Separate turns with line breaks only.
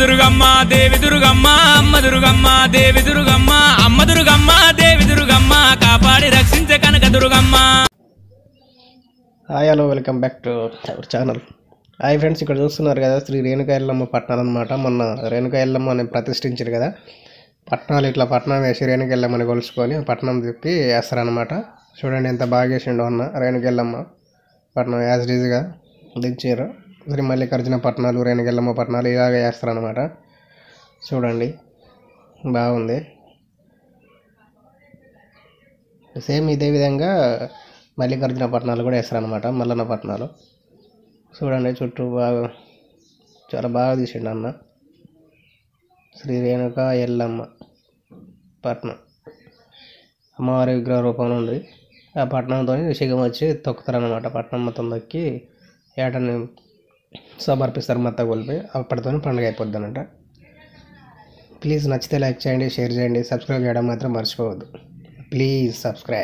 దుర్గమ్మ దేవి దుర్గమ్మ అమ్మ దుర్గమ్మ దేవి దుర్గమ్మ అమ్మ దుర్గమ్మ దేవి దుర్గమ్మ కాపాడి రక్షించే Kanaka Durgamma hi hello welcome back to our channel hi friends ఇక్కడ చూస్తున్నారు కదా శ్రీ రేణుకాయలమ్మ పట్టణం అనమాట మొన్న రేణుకాయలమ్మ అని ప్రతిష్ఠించారు కదా పట్టణాలు ఇట్లా పట్టణం వేసి రేణుకెళ్ళమ్మని ఎల్లమ్మని కొలుచుకొని పట్టణం తిప్పి వేస్తారనమాట చూడండి ఎంత బాగా వేసిండో అన్న రేణుకెళ్ళమ్మ ఎల్లమ్మ పట్టణం యాజ్ డీజ్గా దించారు మరి మల్లికార్జున పట్నాలు రేణిగెల్లమ్మ పట్టణాలు ఇలాగ అనమాట చూడండి బాగుంది సేమ్ ఇదే విధంగా మల్లికార్జున పట్నాలు కూడా వేస్తారు అనమాట మల్లన్న పట్టణాలు చూడండి చుట్టూ బాగా చాలా బాగా తీసిండు అన్న శ్రీ రేణుక ఎల్లమ్మ పట్నం అమ్మవారి విగ్రహ రూపంలో ఉంది ఆ పట్టణంతో శిఖం వచ్చి తొక్కుతారు అనమాట పట్నం మొత్తం తొక్కి ఏటని సమర్పిస్తారు మత్త కోల్పోయి అప్పటితోనే పండుగ అయిపోద్దనంట ప్లీజ్ నచ్చితే లైక్ చేయండి షేర్ చేయండి సబ్స్క్రైబ్ చేయడం మాత్రం మర్చిపోవద్దు ప్లీజ్ సబ్స్క్రైబ్